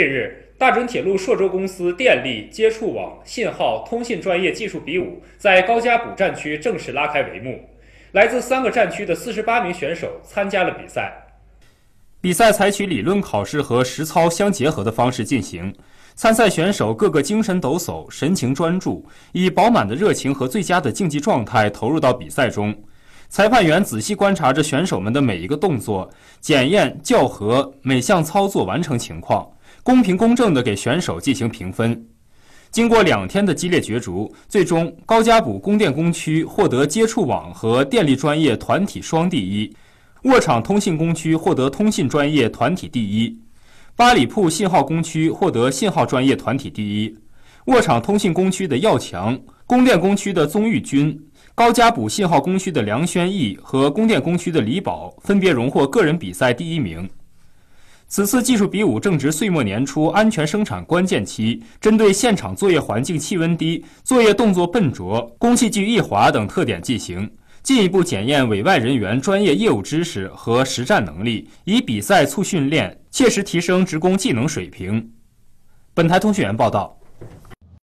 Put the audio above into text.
近日，大准铁路朔州公司电力接触网、信号、通信专业技术比武在高家堡战区正式拉开帷幕。来自三个战区的四十八名选手参加了比赛。比赛采取理论考试和实操相结合的方式进行。参赛选手个个精神抖擞，神情专注，以饱满的热情和最佳的竞技状态投入到比赛中。裁判员仔细观察着选手们的每一个动作，检验、校核每项操作完成情况，公平公正地给选手进行评分。经过两天的激烈角逐，最终高家堡供电工区获得接触网和电力专业团体双第一，卧场通信工区获得通信专业团体第一，八里铺信号工区获得信号专业团体第一。卧场通信工区的耀强，供电工区的宗玉军。高加补信号工区的梁轩逸和供电工区的李宝分别荣获个人比赛第一名。此次技术比武正值岁末年初安全生产关键期，针对现场作业环境气温低、作业动作笨拙、工器具易滑等特点进行，进一步检验委外人员专业业务知识和实战能力，以比赛促训练，切实提升职工技能水平。本台通讯员报道。